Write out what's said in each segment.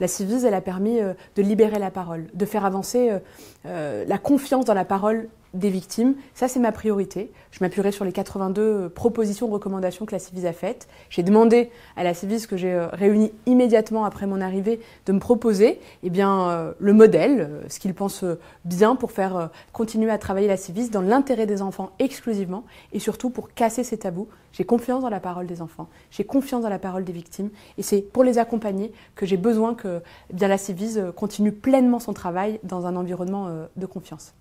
La Civise, elle a permis euh, de libérer la parole, de faire avancer euh, euh, la confiance dans la parole des victimes. Ça, c'est ma priorité. Je m'appuierai sur les 82 propositions, recommandations que la CIVIS a faites. J'ai demandé à la CIVIS, que j'ai euh, réuni immédiatement après mon arrivée, de me proposer eh bien, euh, le modèle, euh, ce qu'ils pensent bien pour faire continuer à travailler la CIVIS dans l'intérêt des enfants exclusivement et surtout pour casser ces tabous. J'ai confiance dans la parole des enfants, j'ai confiance dans la parole des victimes et c'est pour les accompagner que j'ai besoin que eh bien, la CIVIS continue pleinement son travail dans un environnement de confiance.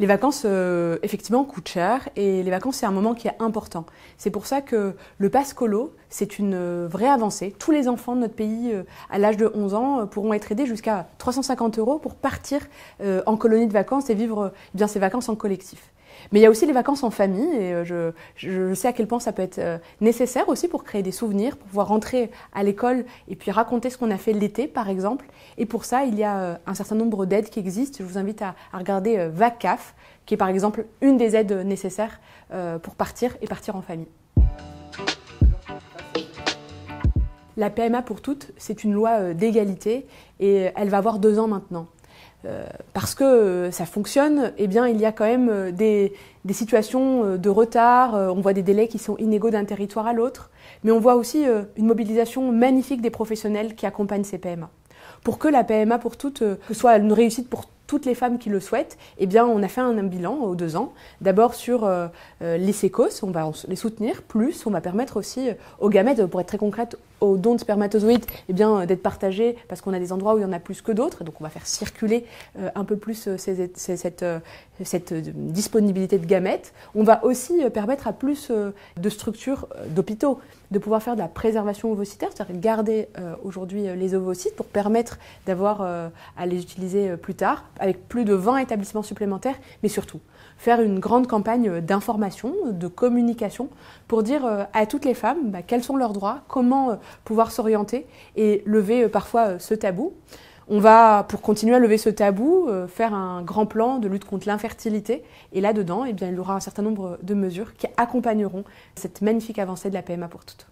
Les vacances, euh, effectivement, coûtent cher et les vacances, c'est un moment qui est important. C'est pour ça que le passe colo, c'est une euh, vraie avancée. Tous les enfants de notre pays euh, à l'âge de 11 ans pourront être aidés jusqu'à 350 euros pour partir en colonie de vacances et vivre eh bien ces vacances en collectif. Mais il y a aussi les vacances en famille et euh, je, je, sais à quel point ça peut être euh, nécessaire aussi pour créer des souvenirs, pour pouvoir rentrer à l'école et puis raconter ce qu'on a fait l'été par exemple. Et pour ça, il y a euh, un certain nombre d'aides qui existent. Je vous invite à, à regarder VACAF, qui est par exemple une des aides nécessaires pour partir et partir en famille. La PMA pour toutes, c'est une loi d'égalité et elle va avoir deux ans maintenant. Euh, parce que euh, ça fonctionne, eh bien, il y a quand même euh, des, situations de retard, on voit des délais qui sont inégaux d'un territoire à l'autre, mais on voit aussi une mobilisation magnifique des professionnels qui accompagnent ces PMA. Pour que la PMA pour toutes soit une réussite pour toutes les femmes qui le souhaitent, eh bien, on a fait un bilan aux deux ans. D'abord sur les sécos, on va les soutenir, plus on va permettre aussi aux gamètes, pour être très concrète, aux dons de spermatozoïdes eh bien, euh, d'être partagés parce qu'on a des endroits où il y en a plus que d'autres. Donc on va faire circuler euh, un peu plus euh, cette, cette disponibilité de gamètes. On va aussi permettre à plus de structures d'hôpitaux de pouvoir faire de la préservation ovocytaire, c'est-à-dire garder aujourd'hui les ovocytes pour permettre d'avoir à les utiliser plus tard avec plus de 20 établissements supplémentaires, mais surtout faire une grande campagne euh, d'information, euh, de communication, pour dire euh, à toutes les femmes bah, quels sont leurs droits, comment pouvoir s'orienter et lever parfois ce tabou. On va, pour continuer à lever ce tabou, faire un grand plan de lutte contre l'infertilité. Et là-dedans, eh il y aura un certain nombre de mesures qui accompagneront cette magnifique avancée de la PMA pour toutes.